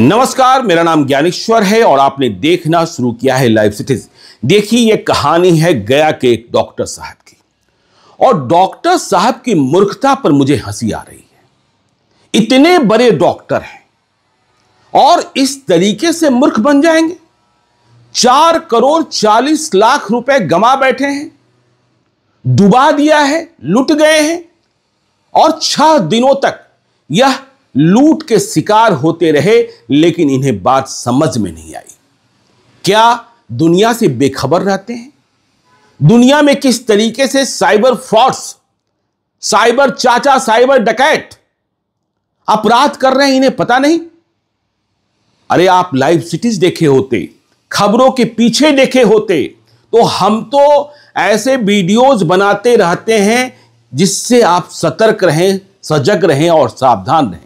नमस्कार मेरा नाम ज्ञानेश्वर है और आपने देखना शुरू किया है लाइव सिटीज देखिए ये कहानी है गया के एक डॉक्टर साहब की और डॉक्टर साहब की मूर्खता पर मुझे हंसी आ रही है इतने बड़े डॉक्टर हैं और इस तरीके से मूर्ख बन जाएंगे चार करोड़ चालीस लाख रुपए गमा बैठे हैं डुबा दिया है लुट गए हैं और छह दिनों तक यह लूट के शिकार होते रहे लेकिन इन्हें बात समझ में नहीं आई क्या दुनिया से बेखबर रहते हैं दुनिया में किस तरीके से साइबर फ्रॉड्स साइबर चाचा साइबर डकैत अपराध कर रहे हैं इन्हें पता नहीं अरे आप लाइव सिटीज देखे होते खबरों के पीछे देखे होते तो हम तो ऐसे वीडियोस बनाते रहते हैं जिससे आप सतर्क रहें सजग रहें और सावधान रहें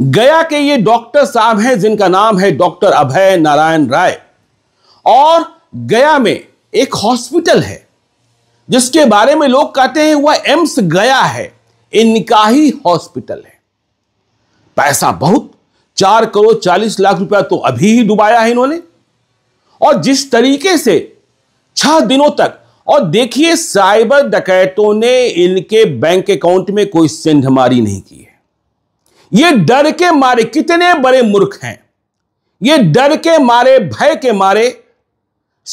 गया के ये डॉक्टर साहब हैं जिनका नाम है डॉक्टर अभय नारायण राय और गया में एक हॉस्पिटल है जिसके बारे में लोग कहते हैं वह एम्स गया है इनका ही हॉस्पिटल है पैसा बहुत चार करोड़ चालीस लाख रुपया तो अभी ही डुबाया है इन्होंने और जिस तरीके से छह दिनों तक और देखिए साइबर डकैतों ने इनके बैंक अकाउंट में कोई मारी नहीं की है ये डर के मारे कितने बड़े मूर्ख हैं ये डर के मारे भय के मारे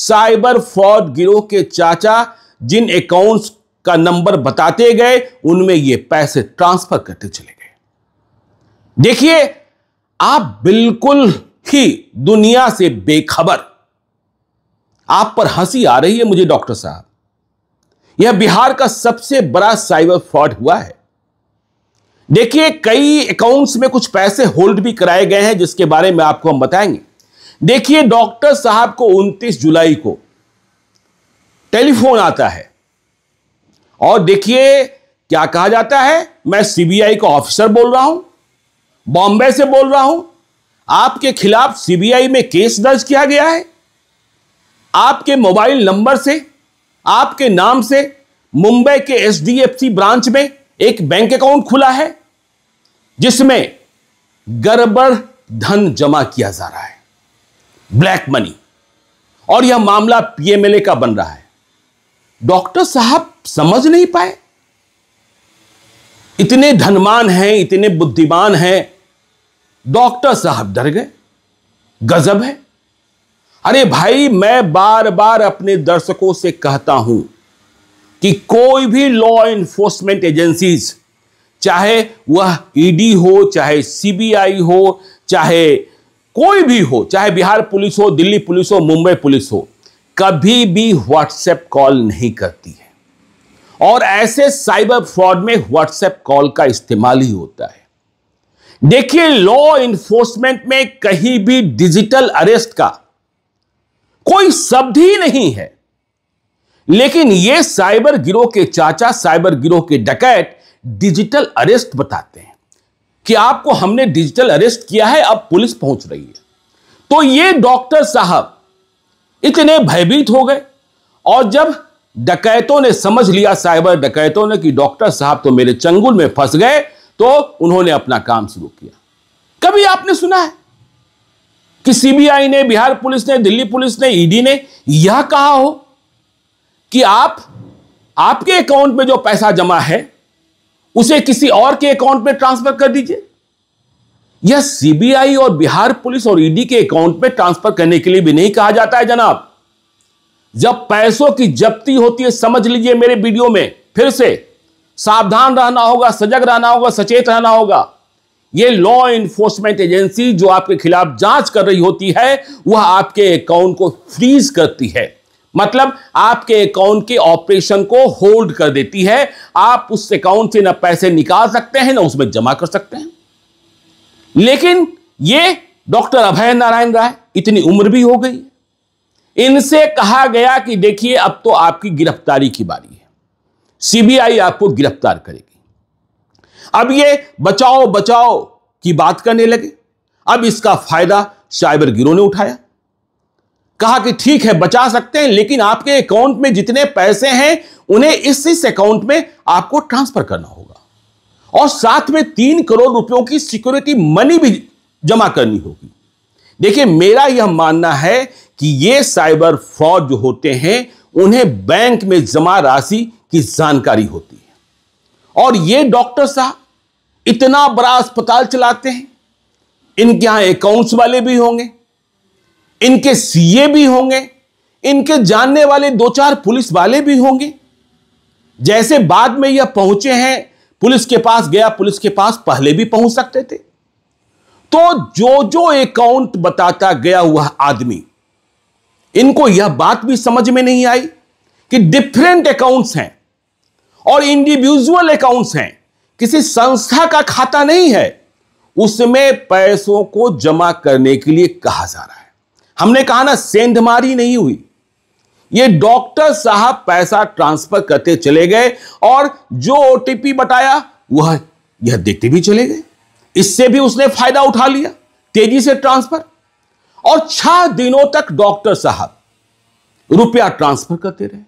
साइबर फ्रॉड गिरोह के चाचा जिन अकाउंट्स का नंबर बताते गए उनमें ये पैसे ट्रांसफर करते चले गए देखिए आप बिल्कुल ही दुनिया से बेखबर आप पर हंसी आ रही है मुझे डॉक्टर साहब यह बिहार का सबसे बड़ा साइबर फ्रॉड हुआ है देखिए कई अकाउंट्स में कुछ पैसे होल्ड भी कराए गए हैं जिसके बारे में आपको हम बताएंगे देखिए डॉक्टर साहब को 29 जुलाई को टेलीफोन आता है और देखिए क्या कहा जाता है मैं सीबीआई का ऑफिसर बोल रहा हूं बॉम्बे से बोल रहा हूं आपके खिलाफ सीबीआई में केस दर्ज किया गया है आपके मोबाइल नंबर से आपके नाम से मुंबई के एसडीएफसी ब्रांच में एक बैंक अकाउंट खुला है जिसमें गड़बड़ धन जमा किया जा रहा है ब्लैक मनी और यह मामला पीएमएलए का बन रहा है डॉक्टर साहब समझ नहीं पाए इतने धनमान हैं इतने बुद्धिमान हैं डॉक्टर साहब डर गए गजब है अरे भाई मैं बार बार अपने दर्शकों से कहता हूं कि कोई भी लॉ इन्फोर्समेंट एजेंसीज चाहे वह ईडी e हो चाहे सीबीआई हो चाहे कोई भी हो चाहे बिहार पुलिस हो दिल्ली पुलिस हो मुंबई पुलिस हो कभी भी व्हाट्सएप कॉल नहीं करती है और ऐसे साइबर फ्रॉड में व्हाट्सएप कॉल का इस्तेमाल ही होता है देखिए लॉ इन्फोर्समेंट में कहीं भी डिजिटल अरेस्ट का कोई शब्द ही नहीं है लेकिन ये साइबर गिरोह के चाचा साइबर गिरोह के डकैत डिजिटल अरेस्ट बताते हैं कि आपको हमने डिजिटल अरेस्ट किया है अब पुलिस पहुंच रही है तो ये डॉक्टर साहब इतने भयभीत हो गए और जब डकैतों ने समझ लिया साइबर डकैतों ने कि डॉक्टर साहब तो मेरे चंगुल में फंस गए तो उन्होंने अपना काम शुरू किया कभी आपने सुना है कि सीबीआई ने बिहार पुलिस ने दिल्ली पुलिस ने ईडी ने यह कहा हो कि आप आपके अकाउंट में जो पैसा जमा है उसे किसी और के अकाउंट में ट्रांसफर कर दीजिए यह सीबीआई और बिहार पुलिस और ईडी e के अकाउंट में ट्रांसफर करने के लिए भी नहीं कहा जाता है जनाब जब पैसों की जब्ती होती है समझ लीजिए मेरे वीडियो में फिर से सावधान रहना होगा सजग रहना होगा सचेत रहना होगा यह लॉ इन्फोर्समेंट एजेंसी जो आपके खिलाफ जांच कर रही होती है वह आपके अकाउंट को फ्रीज करती है मतलब आपके अकाउंट के ऑपरेशन को होल्ड कर देती है आप उस अकाउंट से ना पैसे निकाल सकते हैं ना उसमें जमा कर सकते हैं लेकिन ये डॉक्टर अभय नारायण राय इतनी उम्र भी हो गई इनसे कहा गया कि देखिए अब तो आपकी गिरफ्तारी की बारी है सीबीआई आपको गिरफ्तार करेगी अब ये बचाओ बचाओ की बात करने लगे अब इसका फायदा साइबर गिरोह ने उठाया कहा कि ठीक है बचा सकते हैं लेकिन आपके अकाउंट में जितने पैसे हैं उन्हें इस इस अकाउंट में आपको ट्रांसफर करना होगा और साथ में तीन करोड़ रुपयों की सिक्योरिटी मनी भी जमा करनी होगी देखिए मेरा यह मानना है कि ये साइबर फ्रॉड जो होते हैं उन्हें बैंक में जमा राशि की जानकारी होती है और ये डॉक्टर साहब इतना बड़ा अस्पताल चलाते हैं इनके यहां अकाउंट्स वाले भी होंगे इनके सीए भी होंगे इनके जानने वाले दो चार पुलिस वाले भी होंगे जैसे बाद में यह पहुंचे हैं पुलिस के पास गया पुलिस के पास पहले भी पहुंच सकते थे तो जो जो अकाउंट बताता गया हुआ आदमी इनको यह बात भी समझ में नहीं आई कि डिफरेंट अकाउंट्स हैं और इंडिविजुअल अकाउंट्स हैं किसी संस्था का खाता नहीं है उसमें पैसों को जमा करने के लिए कहा जा रहा है हमने कहा ना सेंधमारी नहीं हुई ये डॉक्टर साहब पैसा ट्रांसफर करते चले गए और जो ओटीपी बताया वह यह देखते भी चले गए इससे भी उसने फायदा उठा लिया तेजी से ट्रांसफर और छह दिनों तक डॉक्टर साहब रुपया ट्रांसफर करते रहे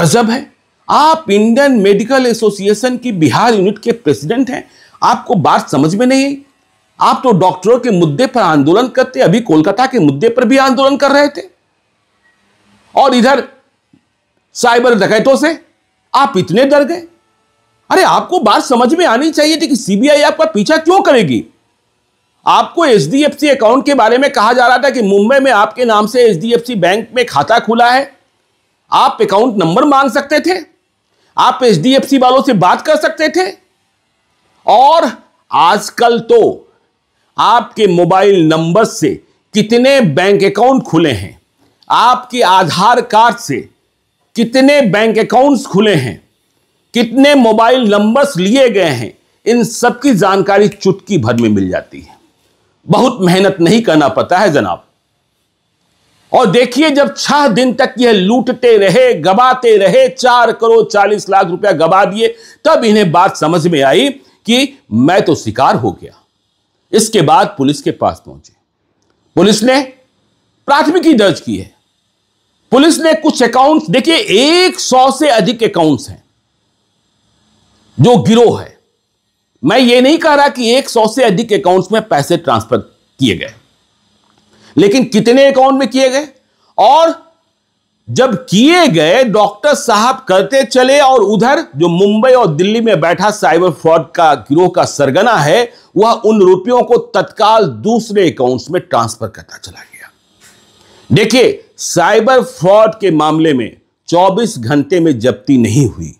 गजब है आप इंडियन मेडिकल एसोसिएशन की बिहार यूनिट के प्रेसिडेंट हैं आपको बात समझ में नहीं आई आप तो डॉक्टरों के मुद्दे पर आंदोलन करते अभी कोलकाता के मुद्दे पर भी आंदोलन कर रहे थे और इधर साइबर डकैतों से आप इतने डर गए अरे आपको बात समझ में आनी चाहिए थी कि सीबीआई आपका पीछा क्यों करेगी आपको एचडीएफसी अकाउंट के बारे में कहा जा रहा था कि मुंबई में आपके नाम से एचडीएफसी बैंक में खाता खुला है आप अकाउंट नंबर मांग सकते थे आप एचडीएफसी वालों से बात कर सकते थे और आजकल तो आपके मोबाइल नंबर से कितने बैंक अकाउंट खुले हैं आपके आधार कार्ड से कितने बैंक अकाउंट्स खुले हैं कितने मोबाइल नंबर्स लिए गए हैं इन सब की जानकारी चुटकी भर में मिल जाती है बहुत मेहनत नहीं करना पड़ता है जनाब और देखिए जब छह दिन तक यह लूटते रहे गवाते रहे चार करोड़ चालीस लाख रुपया गवा दिए तब इन्हें बात समझ में आई कि मैं तो शिकार हो गया इसके बाद पुलिस के पास पहुंचे पुलिस ने प्राथमिकी दर्ज की है पुलिस ने कुछ अकाउंट्स देखिए एक सौ से अधिक अकाउंट्स हैं जो गिरोह है मैं ये नहीं कह रहा कि एक सौ से अधिक अकाउंट्स में पैसे ट्रांसफर किए गए लेकिन कितने अकाउंट में किए गए और जब किए गए डॉक्टर साहब करते चले और उधर जो मुंबई और दिल्ली में बैठा साइबर फ्रॉड का गिरोह का सरगना है वह उन रुपयों को तत्काल दूसरे अकाउंट्स में ट्रांसफर करता चला गया देखिए साइबर फ्रॉड के मामले में 24 घंटे में जब्ती नहीं हुई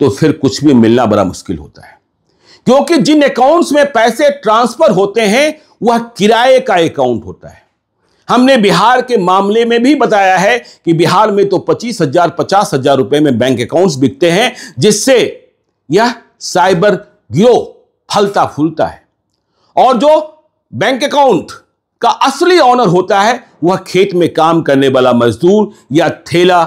तो फिर कुछ भी मिलना बड़ा मुश्किल होता है क्योंकि जिन अकाउंट्स में पैसे ट्रांसफर होते हैं वह किराए का अकाउंट होता है हमने बिहार के मामले में भी बताया है कि बिहार में तो पच्चीस हजार पचास हजार रुपए में बैंक अकाउंट्स बिकते हैं जिससे यह साइबर गिरोह फलता फूलता है और जो बैंक अकाउंट का असली ऑनर होता है वह खेत में काम करने वाला मजदूर या थेला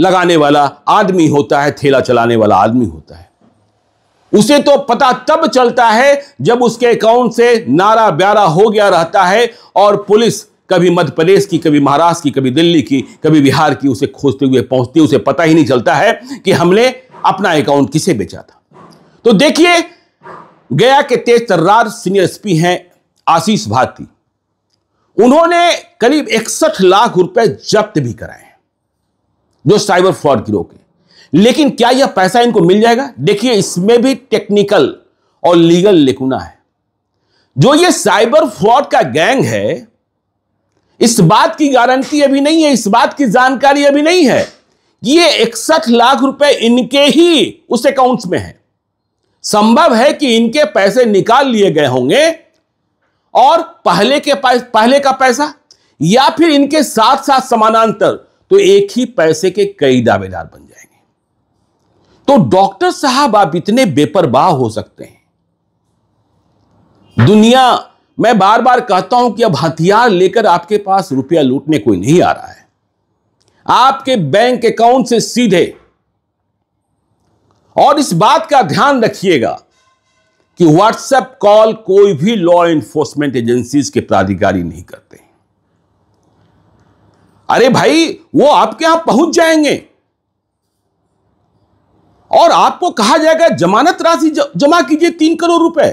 लगाने वाला आदमी होता है थेला चलाने वाला आदमी होता है उसे तो पता तब चलता है जब उसके अकाउंट से नारा ब्यारा हो गया रहता है और पुलिस कभी मध्य प्रदेश की कभी महाराष्ट्र की कभी दिल्ली की कभी बिहार की उसे खोजते हुए पहुंचते उसे पता ही नहीं चलता है कि हमने अपना अकाउंट किसे बेचा था तो देखिए गया के तेज तर्रार सीनियर एस हैं आशीष भारती उन्होंने करीब इकसठ लाख रुपए जब्त भी कराए जो साइबर फ्रॉड गिरोह के लेकिन क्या यह पैसा इनको मिल जाएगा देखिए इसमें भी टेक्निकल और लीगल लिकुना है जो ये साइबर फ्रॉड का गैंग है इस बात की गारंटी अभी नहीं है इस बात की जानकारी अभी नहीं है ये इकसठ लाख रुपए इनके ही उस अकाउंट्स में है संभव है कि इनके पैसे निकाल लिए गए होंगे और पहले के पहले का पैसा या फिर इनके साथ साथ समानांतर तो एक ही पैसे के कई दावेदार बन जाएंगे तो डॉक्टर साहब आप इतने बेपरवाह हो सकते हैं दुनिया मैं बार बार कहता हूं कि अब हथियार लेकर आपके पास रुपया लूटने कोई नहीं आ रहा है आपके बैंक अकाउंट से सीधे और इस बात का ध्यान रखिएगा कि व्हाट्सएप कॉल कोई भी लॉ एनफोर्समेंट एजेंसीज के प्राधिकारी नहीं करते अरे भाई वो आपके यहां पहुंच जाएंगे और आपको कहा जाएगा जमानत राशि जमा कीजिए तीन करोड़ रुपए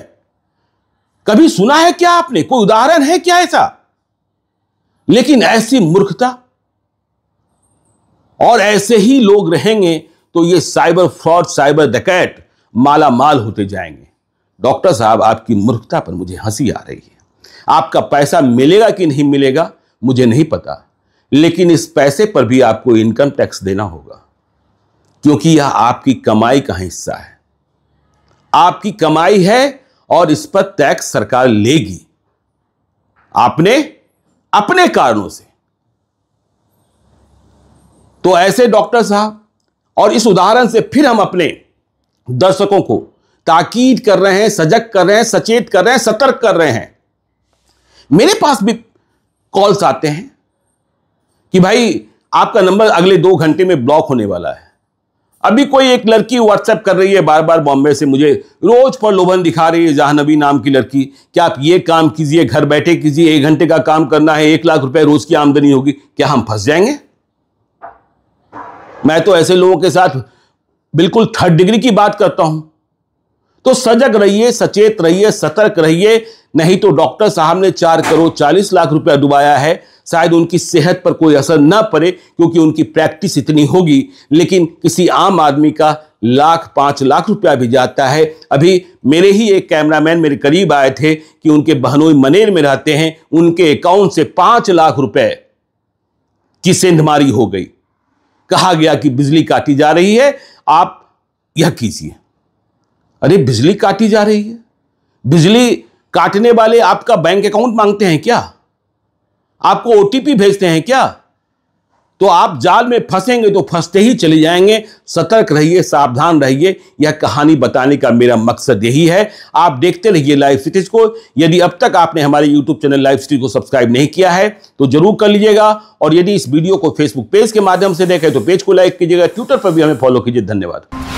कभी सुना है क्या आपने कोई उदाहरण है क्या ऐसा लेकिन ऐसी मूर्खता और ऐसे ही लोग रहेंगे तो ये साइबर फ्रॉड साइबर डकैट माला माल होते जाएंगे डॉक्टर साहब आपकी मूर्खता पर मुझे हंसी आ रही है आपका पैसा मिलेगा कि नहीं मिलेगा मुझे नहीं पता लेकिन इस पैसे पर भी आपको इनकम टैक्स देना होगा क्योंकि यह आपकी कमाई का हिस्सा है आपकी कमाई है और इस पर टैक्स सरकार लेगी आपने अपने कारणों से तो ऐसे डॉक्टर साहब और इस उदाहरण से फिर हम अपने दर्शकों को ताकीद कर रहे हैं सजग कर रहे हैं सचेत कर रहे हैं सतर्क कर रहे हैं मेरे पास भी कॉल्स आते हैं कि भाई आपका नंबर अगले दो घंटे में ब्लॉक होने वाला है अभी कोई एक लड़की व्हाट्सएप कर रही है बार बार बॉम्बे से मुझे रोज पर लोभन दिखा रही है जहानबी नाम की लड़की क्या आप ये काम कीजिए घर बैठे कीजिए एक घंटे का काम करना है एक लाख रुपए रोज की आमदनी होगी क्या हम फंस जाएंगे मैं तो ऐसे लोगों के साथ बिल्कुल थर्ड डिग्री की बात करता हूं तो सजग रहिए सचेत रहिए सतर्क रहिए नहीं तो डॉक्टर साहब ने चार करोड़ चालीस लाख रुपया डुबाया है शायद उनकी सेहत पर कोई असर ना पड़े क्योंकि उनकी प्रैक्टिस इतनी होगी लेकिन किसी आम आदमी का लाख पाँच लाख रुपया भी जाता है अभी मेरे ही एक कैमरामैन मेरे करीब आए थे कि उनके बहनोई मनेर में रहते हैं उनके अकाउंट से पाँच लाख रुपये की सेंधमारी हो गई कहा गया कि बिजली काटी जा रही है आप यह कीजिए अरे बिजली काटी जा रही है बिजली काटने वाले आपका बैंक अकाउंट मांगते हैं क्या आपको ओटीपी भेजते हैं क्या तो आप जाल में फंसेंगे तो फंसते ही चले जाएंगे सतर्क रहिए सावधान रहिए यह कहानी बताने का मेरा मकसद यही है आप देखते रहिए लाइव सिटीज को यदि अब तक आपने हमारे यूट्यूब चैनल लाइव सिटीज को सब्सक्राइब नहीं किया है तो जरूर कर लीजिएगा और यदि इस वीडियो को फेसबुक पेज के माध्यम से देखें तो पेज को लाइक कीजिएगा ट्विटर पर भी हमें फॉलो कीजिए धन्यवाद